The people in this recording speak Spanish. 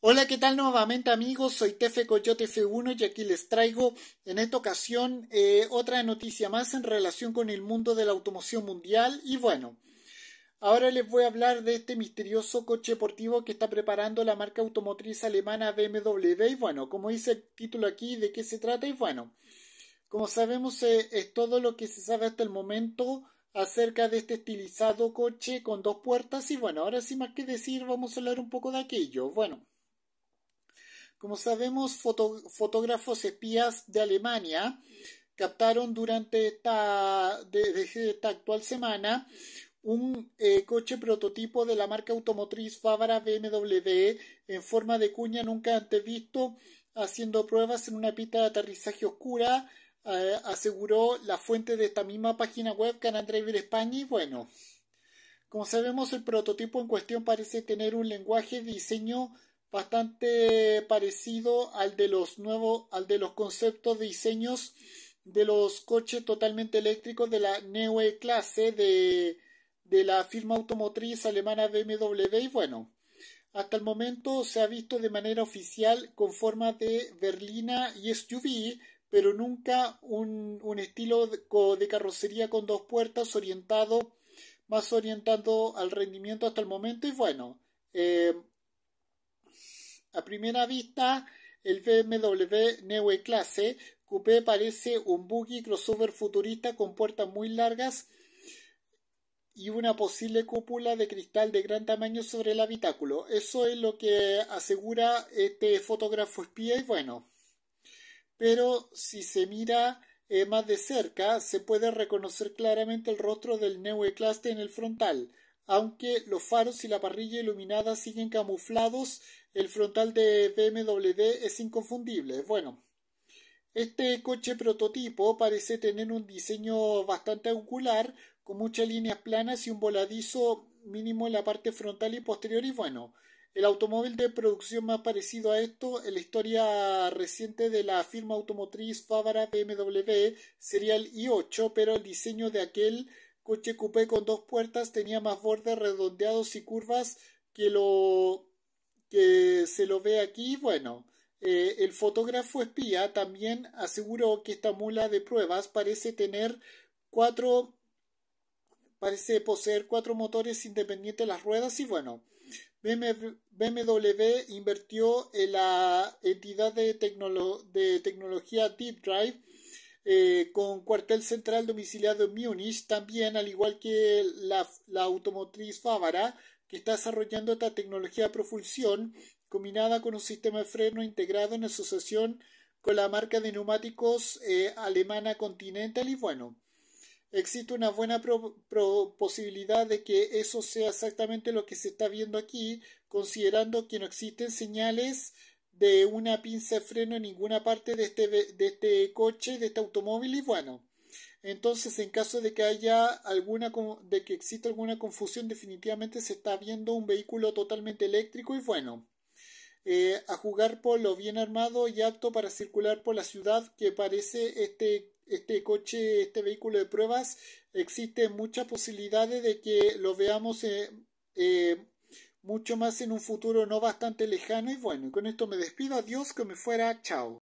Hola, ¿qué tal nuevamente amigos? Soy Tefe Coyote F1 y aquí les traigo en esta ocasión eh, otra noticia más en relación con el mundo de la automoción mundial. Y bueno, ahora les voy a hablar de este misterioso coche deportivo que está preparando la marca automotriz alemana BMW. Y bueno, como dice el título aquí, ¿de qué se trata? Y bueno, como sabemos eh, es todo lo que se sabe hasta el momento acerca de este estilizado coche con dos puertas. Y bueno, ahora sin más que decir, vamos a hablar un poco de aquello. Bueno. Como sabemos, fotógrafos espías de Alemania captaron durante esta, actual semana un eh, coche prototipo de la marca automotriz Fabra BMW en forma de cuña nunca antes visto haciendo pruebas en una pista de aterrizaje oscura, eh, aseguró la fuente de esta misma página web Canal Driver España y bueno, como sabemos el prototipo en cuestión parece tener un lenguaje de diseño bastante parecido al de los nuevos, al de los conceptos de diseños de los coches totalmente eléctricos de la Neue Clase de, la firma automotriz alemana BMW y bueno, hasta el momento se ha visto de manera oficial con forma de berlina y SUV, pero nunca un, un estilo de carrocería con dos puertas orientado, más orientado al rendimiento hasta el momento y bueno, eh, a primera vista, el BMW Neue Classe Coupé parece un buggy crossover futurista con puertas muy largas y una posible cúpula de cristal de gran tamaño sobre el habitáculo. Eso es lo que asegura este fotógrafo espía y bueno. Pero si se mira eh, más de cerca, se puede reconocer claramente el rostro del Neue Classe en el frontal, aunque los faros y la parrilla iluminada siguen camuflados el frontal de BMW es inconfundible. Bueno, este coche prototipo parece tener un diseño bastante angular, con muchas líneas planas y un voladizo mínimo en la parte frontal y posterior. Y bueno, el automóvil de producción más parecido a esto en la historia reciente de la firma automotriz Fávara BMW sería el i8, pero el diseño de aquel coche coupé con dos puertas tenía más bordes redondeados y curvas que lo que se lo ve aquí, bueno, eh, el fotógrafo espía también aseguró que esta mula de pruebas parece tener cuatro, parece poseer cuatro motores independientes de las ruedas y bueno, BMW invirtió en la entidad de, tecnología Deep Drive eh, con cuartel central domiciliado en Múnich, también al igual que la, la automotriz fávara que está desarrollando esta tecnología de propulsión combinada con un sistema de freno integrado en asociación con la marca de neumáticos eh, alemana Continental y bueno, existe una buena posibilidad de que eso sea exactamente lo que se está viendo aquí, considerando que no existen señales de una pinza de freno en ninguna parte de este, de este coche, de este automóvil y bueno. Entonces, en caso de que haya alguna de que exista alguna confusión, definitivamente se está viendo un vehículo totalmente eléctrico y bueno, eh, a jugar por lo bien armado y apto para circular por la ciudad que parece este este coche, este vehículo de pruebas, existen muchas posibilidades de que lo veamos eh, eh, mucho más en un futuro no bastante lejano. Y bueno, con esto me despido. Adiós, que me fuera. Chao.